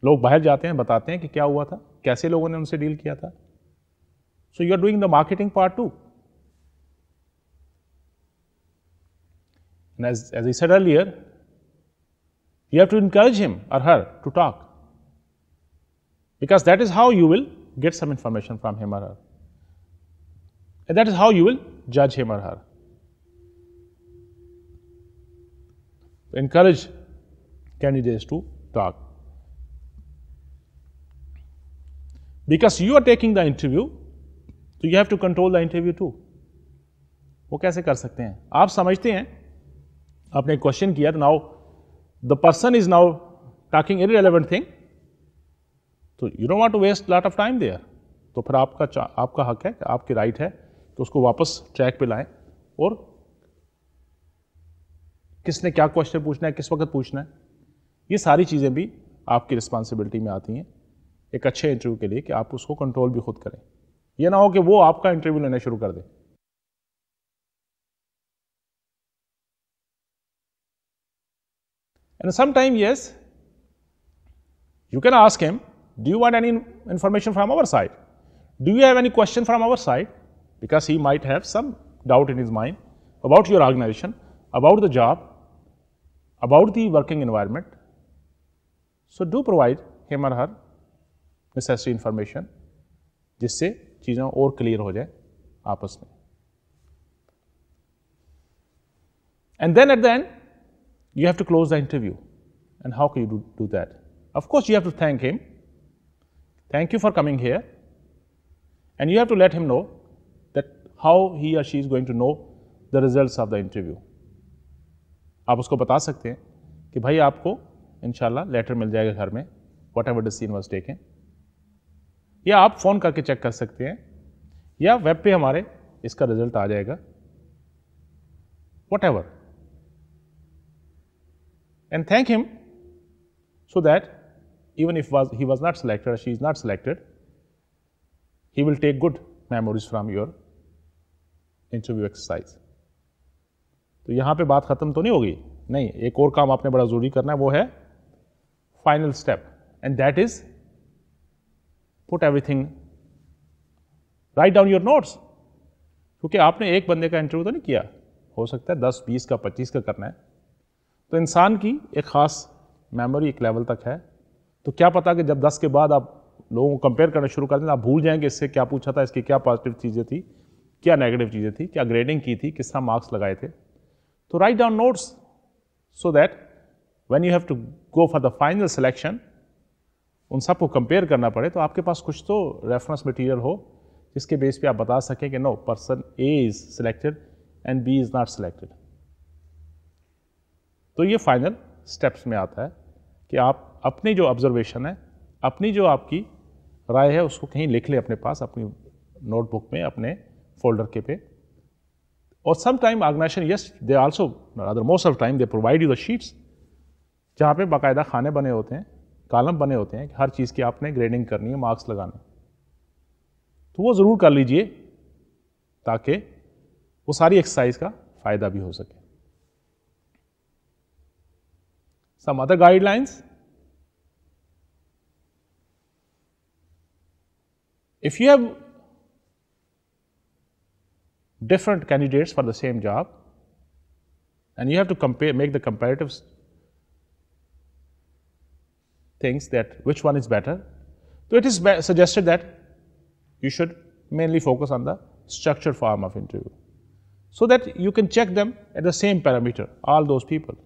लोग बाहर जाते हैं बताते हैं कि क्या हुआ था कैसे लोगों ने उनसे डील किया था so you are doing the marketing part too as a subtle year you have to encourage him और her to talk because that is how you will get some information from him her and that is how you will जज him her encourage candidates to talk. Because you are taking the interview, so you have to control the interview too. वो कैसे कर सकते हैं आप समझते हैं आपने क्वेश्चन किया तो now the person is now talking irrelevant thing तो you don't want to waste lot of time there तो फिर आपका आपका हक है आपकी राइट है तो उसको वापस ट्रैक पे लाएं और किसने क्या क्वेश्चन पूछना है किस वक्त पूछना है ये सारी चीज़ें भी आपकी रिस्पॉन्सिबिलिटी में आती हैं एक अच्छे इंटरव्यू के लिए कि आप उसको कंट्रोल भी खुद करें ये ना हो कि वो आपका इंटरव्यू लेना शुरू कर दे and some time yes you can ask him do you want any information from our side do you have any question from our side because he might have some doubt in his mind about your organisation about the job about the working environment. So do provide him or her necessary information जिससे चीज़ें और क्लियर clear जाए आपस में And then at the end, you have to close the interview. And how can you do, do that? Of course, you have to thank him. Thank you for coming here. And you have to let him know that how he or she is going to know the results of the interview. आप उसको बता सकते हैं कि भाई आपको इन लेटर मिल जाएगा घर में whatever decision was taken या आप फ़ोन करके चेक कर सकते हैं या वेब पे हमारे इसका रिजल्ट आ जाएगा whatever and thank him so that even if was he was not selected she is not selected he will take good memories from your interview exercise तो यहाँ पे बात ख़त्म तो नहीं होगी नहीं एक और काम आपने बड़ा ज़रूरी करना है वो है final step and that is put everything write down your notes क्योंकि आपने एक बंदे का इंटरव्यू तो नहीं किया हो सकता है दस बीस का पच्चीस का करना है तो इंसान की एक ख़ास मेमोरी एक लेवल तक है तो क्या पता कि जब दस के बाद आप लोगों को कंपेयर करना शुरू कर दें आप भूल जाएंगे इससे क्या पूछा था इसकी क्या पॉजिटिव चीज़ें थी क्या नेगेटिव चीज़ें थी क्या ग्रेडिंग की थी किस तरह मार्क्स लगाए थे So write down notes so that when you have to go for the final selection, उन सबको कंपेयर करना पड़े तो आपके पास कुछ तो रेफरेंस मटेरियल हो जिसके बेस पे आप बता सकें कि no person A is selected and B is not selected तो ये फाइनल स्टेप्स में आता है कि आप अपनी जो ऑब्जर्वेशन है अपनी जो आपकी राय है उसको कहीं लिख लें अपने पास अपनी नोटबुक में अपने फोल्डर के पे और time organisation yes they also other most of time they provide you the sheets जहाँ पे बाकायदा खाने बने होते हैं कॉलम बने होते हैं हर चीज़ की आपने ग्रेडिंग करनी है मार्क्स लगाने तो वो ज़रूर कर लीजिए ताकि वो सारी एक्सरसाइज का फ़ायदा भी हो सके some other guidelines if you have different candidates for the same job and you have to compare make the comparative things that which one is better. So, it is suggested that you should mainly focus on the structured form of interview. So, that you can check them at the same parameter all those people.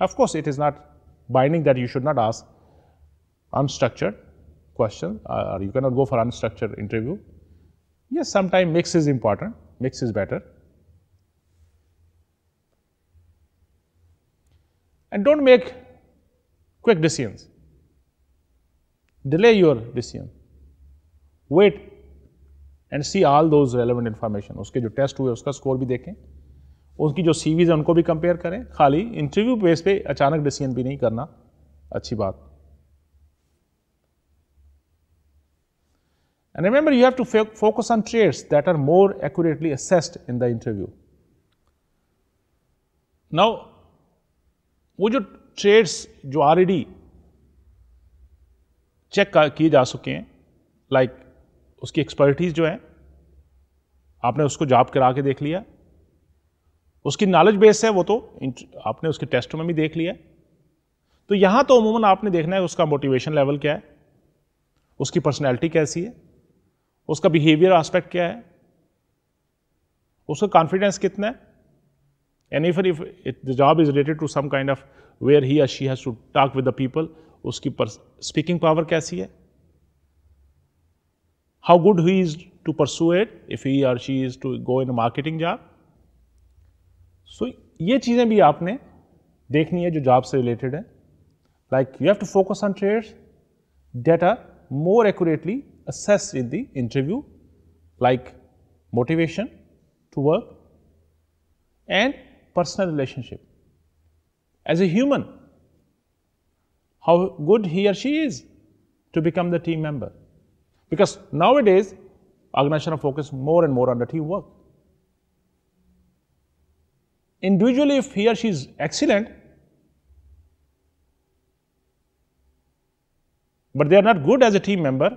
Of course, it is not binding that you should not ask unstructured question or you cannot go for unstructured interview, Yes, sometimes mix is important, mix is better. And don't make quick decisions. Delay your decision. Wait and see all those relevant information उसके जो टेस्ट हुए उसका स्कोर भी देखें उनकी जो सीवीज है उनको भी कंपेयर करें खाली इंटरव्यू बेस पे अचानक डिसीजन भी नहीं करना अच्छी बात And remember, you have to focus on traits that are more accurately assessed in the interview. Now, वो जो ट्रेड्स जो ऑलरेडी चेक किए जा चुके हैं लाइक like, उसकी एक्सपर्टीज जो है आपने उसको जॉब करा के देख लिया उसकी नॉलेज बेस है वो तो आपने उसके टेस्ट में भी देख लिया तो यहां तो अमूमन आपने देखना है उसका मोटिवेशन लेवल क्या है उसकी पर्सनैलिटी कैसी है उसका बिहेवियर आस्पेक्ट क्या है उसका कॉन्फिडेंस कितना है and if if the job is related to some kind of where he she has to talk with the people उसकी स्पीकिंग पावर कैसी है how good he is to persuade if he or she is to go in marketing job so ये चीज़ें भी आपने देखनी है जो जॉब से रिलेटेड है like you have to focus on traits that are more accurately assessed in the interview like motivation to work and personal relationship. As a human, how good he or she is to become the team member. Because nowadays, organizations focus more and more on the teamwork. Individually, if he or she is excellent, but they are not good as a team member,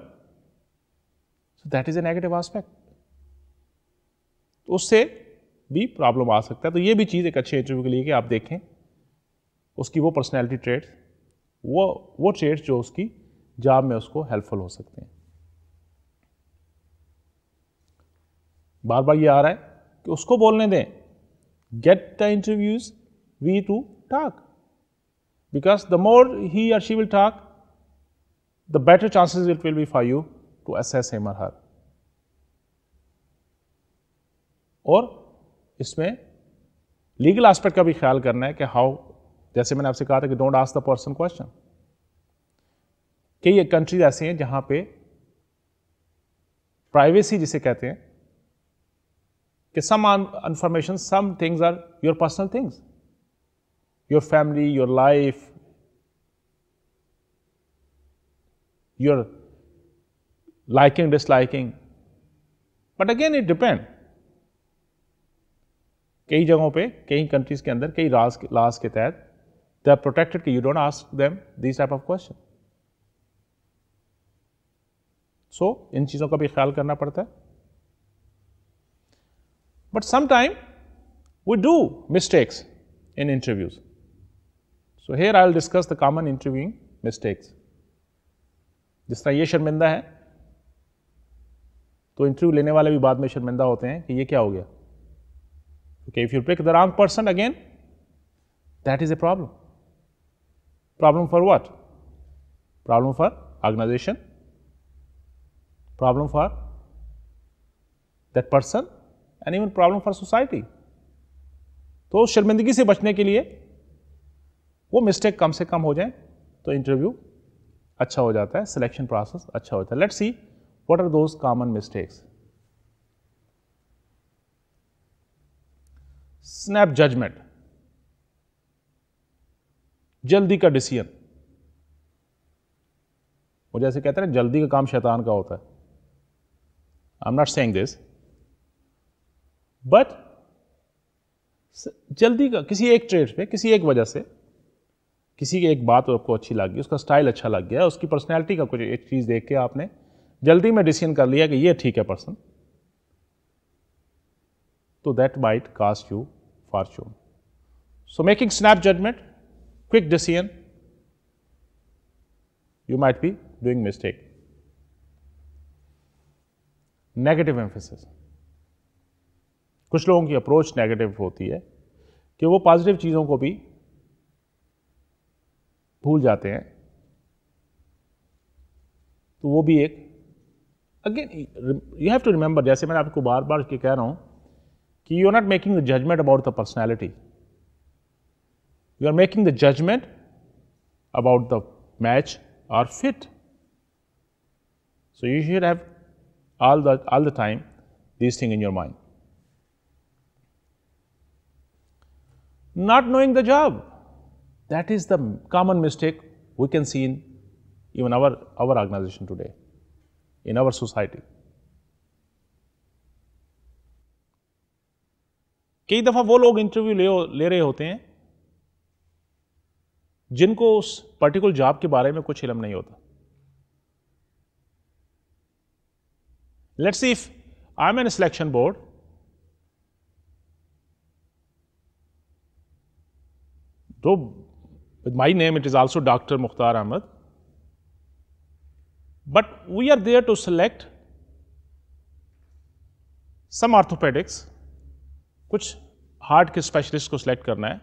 that is a negative aspect तो उससे भी प्रॉब्लम आ सकता है तो ये भी चीज़ एक अच्छे इंटरव्यू के लिए कि आप देखें उसकी वो पर्सनैलिटी ट्रेड वो वो ट्रेड जो उसकी जॉब में उसको हेल्पफुल हो सकते हैं बार बार ये आ रहा है कि उसको बोलने दें get the interviewee to talk because the more he or she will talk the better chances it will be for you to assess him or और इसमें लीगल एस्पेक्ट का भी ख्याल करना है कि हाउ जैसे मैंने आपसे कहा था कि don't ask the person question कई ये कंट्रीज ऐसी हैं जहां पे प्राइवेसी जिसे कहते हैं कि some information some things are your personal things your family your life your liking, disliking. But again it depend कई जगहों पे कई कंट्रीज के अंदर कई राज लाज के तहत दे आर प्रोटेक्टेड कि you don't ask them this type of question so इन चीज़ों का भी ख्याल करना पड़ता है but sometime we do mistakes in interviews so here I will discuss the common interviewing mistakes जिस तरह ये शर्मिंदा है तो इंटरव्यू लेने वाले भी बाद में शर्मिंदा होते हैं कि ये क्या हो गया okay if you pick the wrong person again that is a problem problem for what problem for organisation problem for that person and even problem for society तो शर्मिंदगी से बचने के लिए वो मिस्टेक कम से कम हो जाए तो इंटरव्यू अच्छा हो जाता है सिलेक्शन प्रोसेस अच्छा होता है let's see What are those common mistakes? Snap judgment, जल्दी का डिसीजन वो जैसे कहते हैं जल्दी का काम शैतान का होता है I am not saying this but जल्दी का किसी एक ट्रेड पे किसी एक वजह से किसी की एक बात आपको अच्छी लग गई उसका स्टाइल अच्छा लग गया उसकी पर्सनैलिटी का कुछ एक चीज़ देख के आपने जल्दी में डिसीजन कर लिया कि ये ठीक है पर्सन तो that might cost you fortune so making snap judgement quick decision you might be doing mistake negative emphasis कुछ लोगों की अप्रोच नेगेटिव होती है कि वो पॉजिटिव चीज़ों को भी भूल जाते हैं तो वो भी एक again you have to remember jaise main aapko baar baar ke keh raha hu you are not making the judgment about the personality you are making the judgment about the match or fit so you should have all the all the time these things in your mind not knowing the job that is the common mistake we can see in even our our organization today in our society. कई दफ़ा वो लोग इंटरव्यू ले ले रहे होते हैं जिनको उस पर्टिकुलर जॉब के बारे में कुछ इलम नहीं होता let's if I am an selection board तो with my name it is also doctor Mukhtar Ahmed but we are there to select some orthopedics कुछ हार्ट के स्पेशलिस्ट को सिलेक्ट करना है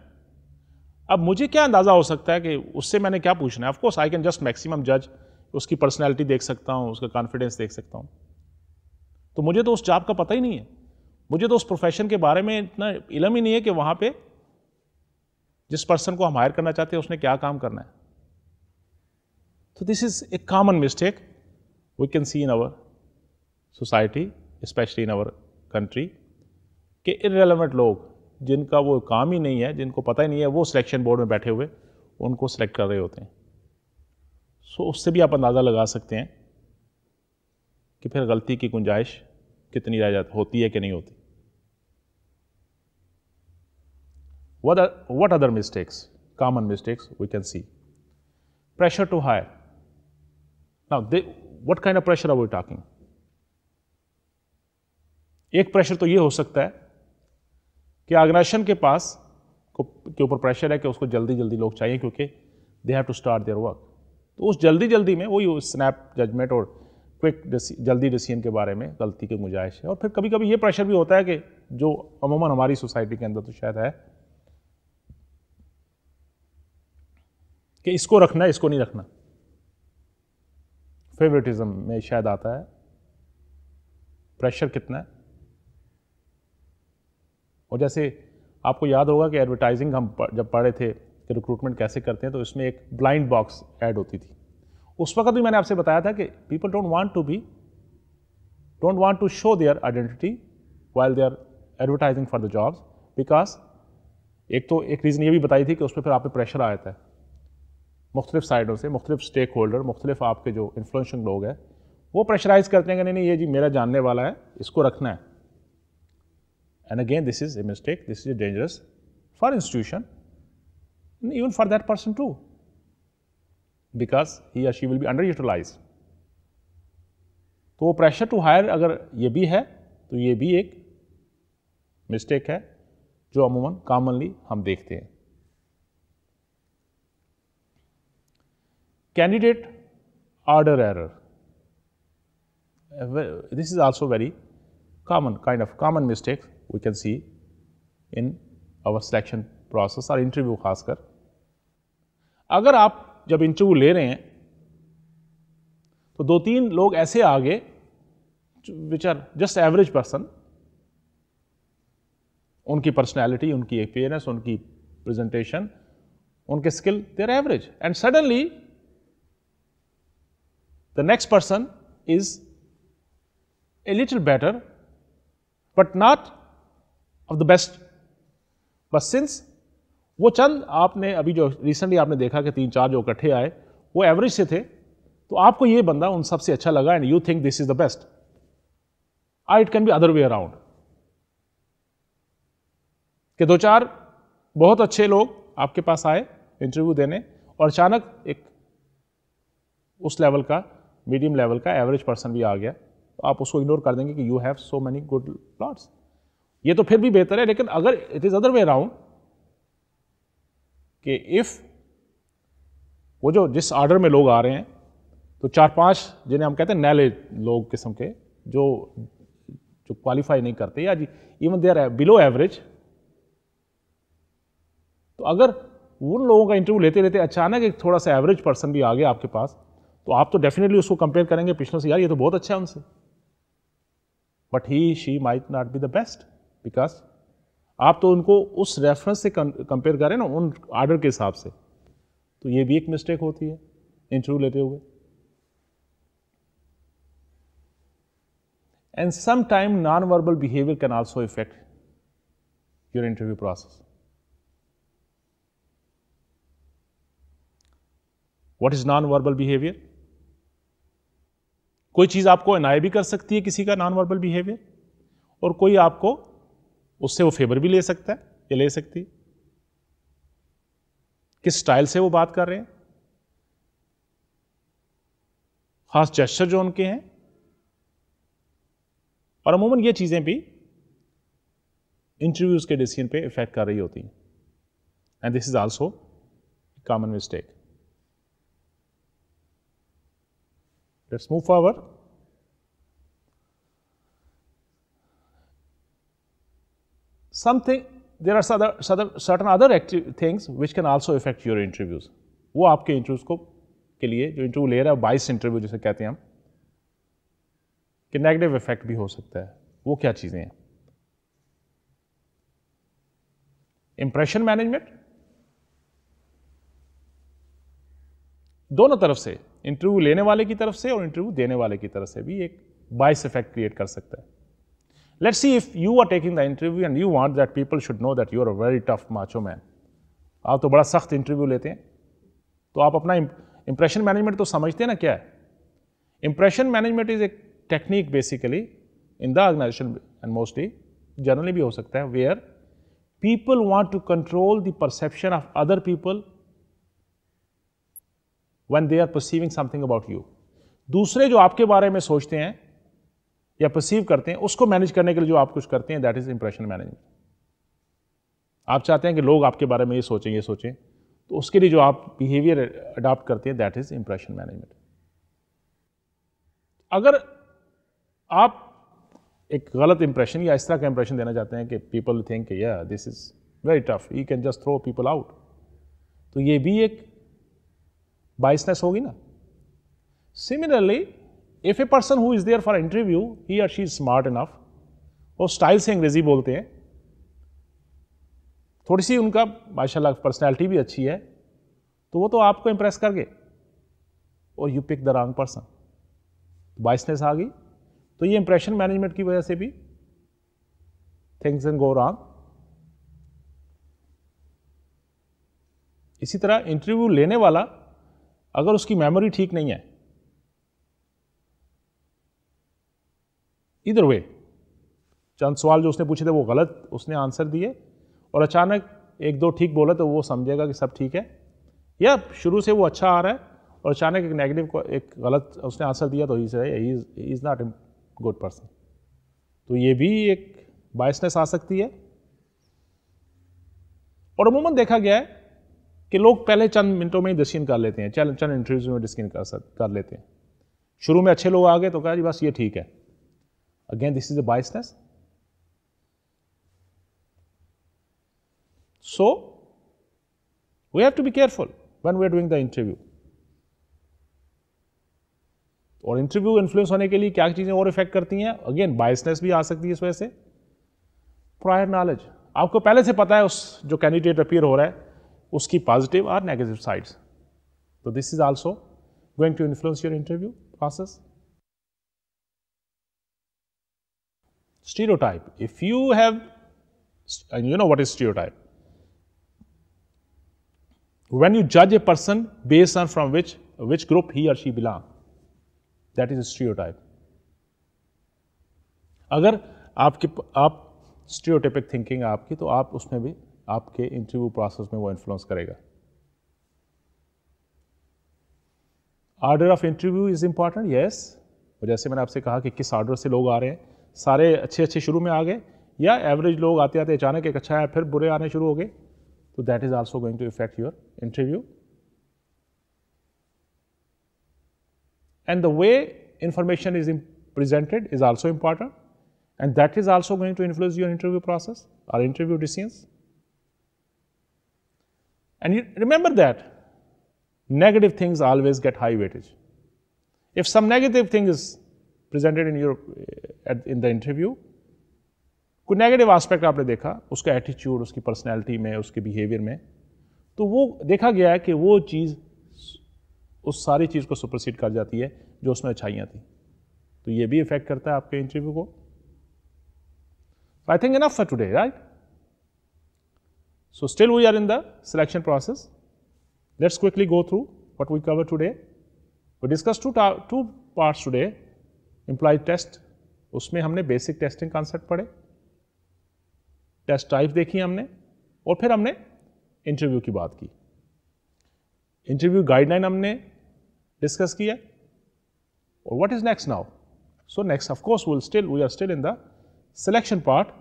अब मुझे क्या अंदाज़ा हो सकता है कि उससे मैंने क्या पूछना है of course I can just maximum जज उसकी पर्सनैलिटी देख सकता हूँ उसका कॉन्फिडेंस देख सकता हूँ तो मुझे तो उस जॉब का पता ही नहीं है मुझे तो उस प्रोफेशन के बारे में इतना इलम ही नहीं है कि वहाँ पे जिस पर्सन को हम हायर करना चाहते हैं उसने क्या काम करना है तो this is a common mistake we can see in our society specially in our country के इरेलीवेंट लोग जिनका वो काम ही नहीं है जिनको पता ही नहीं है वो सिलेक्शन बोर्ड में बैठे हुए उनको सिलेक्ट कर रहे होते हैं सो so, उससे भी आप अंदाज़ा लगा सकते हैं कि फिर गलती की गुंजाइश कितनी रह जाती होती है कि नहीं होती what other mistakes common mistakes we can see pressure to hire now what kind of pressure are we talking? एक प्रेशर तो ये हो सकता है कि ऑर्गेनाइजेशन के पास के ऊपर प्रेशर है कि उसको जल्दी जल्दी लोग चाहिए क्योंकि they have to start their work तो उस जल्दी जल्दी में वही स्नैप जजमेंट और क्विक जल्दी डिसीजन के बारे में गलती की गुंजाइश है और फिर कभी कभी ये प्रेशर भी होता है कि जो अमूमन हमारी सोसाइटी के अंदर तो शायद है कि इसको रखना है इसको नहीं रखना फेवरेटिज्म में शायद आता है प्रेशर कितना है और जैसे आपको याद होगा कि एडवर्टाइजिंग हम जब पढ़े थे कि रिक्रूटमेंट कैसे करते हैं तो इसमें एक ब्लाइंड बॉक्स ऐड होती थी उस वक्त भी मैंने आपसे बताया था कि people don't want to be don't want to show their identity while they are advertising for the jobs because एक तो एक रीज़न ये भी बताई थी कि उस पर फिर आप पे प्रेशर आ जाता है मुख्तलिफ साइडों से मुख्तलिफ स्टेक होल्डर मुख्तलिफ आपके जो इन्फ्लुएंशियल लोग हैं वो प्रेशराइज करते हैं कि नहीं नहीं ये जी मेरा जानने वाला है इसको रखना है and again this is a mistake this is a dangerous for institution even for that person too because he he she will will underutilise तो वो प्रेशर टू हायर अगर ये भी है तो ये भी एक मिस्टेक है जो अमूमन कॉमनली हम देखते हैं Candidate order error. This is also very common kind of common mistake we can see in our selection process or interview खासकर अगर आप जब इंटरव्यू ले रहे हैं तो दो तीन लोग ऐसे आ गए which are just average person उनकी पर्सनैलिटी उनकी अपेयरेंस उनकी प्रेजेंटेशन उनके skill they are average and suddenly The next person is a little better, but not of the best. But since वो चंद आपने अभी जो रिसेंटली आपने देखा कि तीन चार जो इकट्ठे आए वो एवरेज से थे तो आपको ये बंदा उन सबसे अच्छा लगा and you think this is the best I it can be other way around कि दो चार बहुत अच्छे लोग आपके पास आए इंटरव्यू देने और अचानक एक उस लेवल का मीडियम लेवल का एवरेज पर्सन भी आ गया तो आप उसको इग्नोर कर देंगे कि you have so many good plots ये तो फिर भी बेहतर है लेकिन अगर it is other way round कि इफ़ वो जो जिस आर्डर में लोग आ रहे हैं तो चार पांच जिन्हें हम कहते हैं नैले लोग किस्म के जो जो क्वालिफाई नहीं करते या even they are below average तो अगर उन लोगों का इंटरव्यू लेते लेते अचानक एक थोड़ा सा एवरेज पर्सन भी आ गया आपके पास तो आप तो डेफिनेटली उसको कंपेयर करेंगे पिछलों से यार ये तो बहुत अच्छा है उनसे but he she might not be the best because आप तो उनको उस रेफरेंस से कंपेयर करें ना उन ऑर्डर के हिसाब से तो ये भी एक मिस्टेक होती है इंटरव्यू लेते हुए and some time non verbal behaviour can also effect your interview process what is non verbal behaviour कोई चीज़ आपको अनाय भी कर सकती है किसी का नॉन वर्बल बिहेवियर और कोई आपको उससे वो फेवर भी ले सकता है या ले सकती है किस स्टाइल से वो बात कर रहे हैं खास चेस्टर जो उनके हैं और अमूमन ये चीज़ें भी इंटरव्यूज़ के डिसीजन पे इफेक्ट कर रही होती हैं and this is also common mistake Let's move forward. Something, there are certain other active things which can also affect your interviews. वो आपके इंटरव्यूज को के लिए जो इंटरव्यू ले रहा है बाइस इंटरव्यू जिसे कहते हैं हम कि नेगेटिव इफेक्ट भी हो सकता है वो क्या चीज़ें हैं इंप्रेशन मैनेजमेंट दोनों तरफ से इंटरव्यू लेने वाले की तरफ से और इंटरव्यू देने वाले की तरफ से भी एक बाइस इफेक्ट क्रिएट कर सकता है let's see if you are taking the interview and you want that people should know that you are a very tough macho man आप तो बड़ा सख्त इंटरव्यू लेते हैं तो आप अपना इंप्रेशन मैनेजमेंट तो समझते हैं ना क्या है impression management is a technique basically in the organisation and mostly generally भी हो सकता है where people want to control the perception of other people when they are perceiving something about you. दूसरे जो आपके बारे में सोचते हैं या परसीव करते हैं उसको मैनेज करने के लिए जो आप कुछ करते हैं दैट इज इंप्रेशन मैनेजमेंट आप चाहते हैं कि लोग आपके बारे में ये सोचें ये सोचें तो उसके लिए जो आप बिहेवियर अडॉप्ट करते हैं दैट इज इंप्रेशन मैनेजमेंट अगर आप एक गलत इंप्रेशन या इस तरह का इंप्रेशन देना चाहते हैं कि पीपल थिंक या this is very tough you can just throw people out तो ये भी एक बाइसनेस होगी ना similarly if a person who is there for interview he or she is smart enough वो स्टाइल से अंग्रेजी बोलते हैं थोड़ी सी उनका माशाला पर्सनैलिटी भी अच्छी है तो वो तो आपको इंप्रेस कर गए और you pick the wrong person biasness आ गई तो ये इंप्रेशन मैनेजमेंट की वजह से भी थिंग्स एंड गो रॉन्ग इसी तरह इंटरव्यू लेने वाला अगर उसकी मेमोरी ठीक नहीं है इधर वे चंद सवाल जो उसने पूछे थे वो गलत उसने आंसर दिए और अचानक एक दो ठीक बोला तो वो समझेगा कि सब ठीक है या शुरू से वो अच्छा आ रहा है और अचानक एक नेगेटिव एक गलत उसने आंसर दिया तो he is not a good person तो ये भी एक बायसनेस आ सकती है और अमूमन देखा गया है कि लोग पहले चंद मिनटों में ही डिसीजन कर लेते हैं चल चंद इंटरव्यूज में डिस्किन कर सक कर लेते हैं शुरू में अच्छे लोग आ गए तो कहा जी बस ये ठीक है again this is a biasness so we have to be careful when we are doing the interview और इंटरव्यू इन्फ्लुएंस होने के लिए क्या चीज़ें और इफेक्ट करती हैं अगेन बायसनेस भी आ सकती है इस वजह से प्रायर नॉलेज आपको पहले से पता है उस जो कैंडिडेट अपीयर हो रहा है उसकी पॉजिटिव और नेगेटिव साइड्स तो this is also going to influence your interview process. Stereotype. If you have, and you know what is stereotype. When you judge a person based on from which, which group he or she belong, that is a stereotype. अगर आपके आप स्टीरियोटिपिक थिंकिंग आपकी तो आप उसमें भी आपके इंटरव्यू प्रोसेस में वो इन्फ्लुएंस करेगा order of interview is important yes जैसे मैंने आपसे कहा कि किस ऑर्डर से लोग आ रहे हैं सारे अच्छे अच्छे शुरू में आ गए या एवरेज लोग आते आते अचानक एक अच्छा है फिर बुरे आने शुरू हो गए तो that is also going to effect your interview and the way information is presented is also important and that is also going to influence your interview process or interview decision And you remember that negative things always get high weightage. If some negative thing is presented in your eh, at, in the interview, कोई नेगेटिव एस्पेक्ट आपने देखा उसका एटीट्यूड उसकी पर्सनैलिटी में उसके बिहेवियर में तो वो देखा गया है कि वो चीज़ उस सारी चीज़ को सुपरसीड कर जाती है जो उसमें अच्छाइयाँ थी तो ये भी इफेक्ट करता है आपके इंटरव्यू को I think enough for today right So still we are in the selection process. Let's quickly go through what we covered today. We discussed two, two parts today, implied test, उसमें हमने बेसिक टेस्टिंग कॉन्सेप्ट पढ़े टेस्ट टाइप देखी हमने और फिर हमने इंटरव्यू की बात की इंटरव्यू गाइडलाइन हमने डिस्कस किया और what is next now so next of course will still we are still in the selection part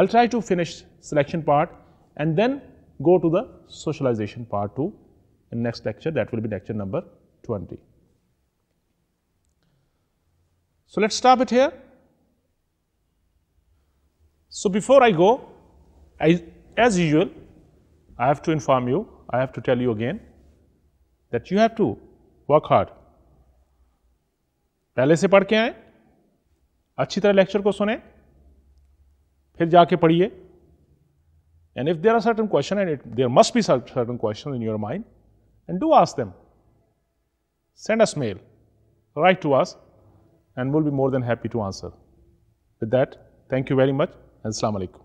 I try to finish selection part and then go to the socialization part 2 in next lecture that will be lecture number 20. So let's stop it here. So before I go, I, as usual, I have to inform you, I have to tell you again that you have to work hard. पहले से पढ़ के आए अच्छी तरह लेक्चर को सुने फिर जाके पढ़िए and if there are certain questions, and it, there must be certain questions in your mind, and do ask them. Send us mail, write to us, and we'll be more than happy to answer. With that, thank you very much, and Assalamu alaikum.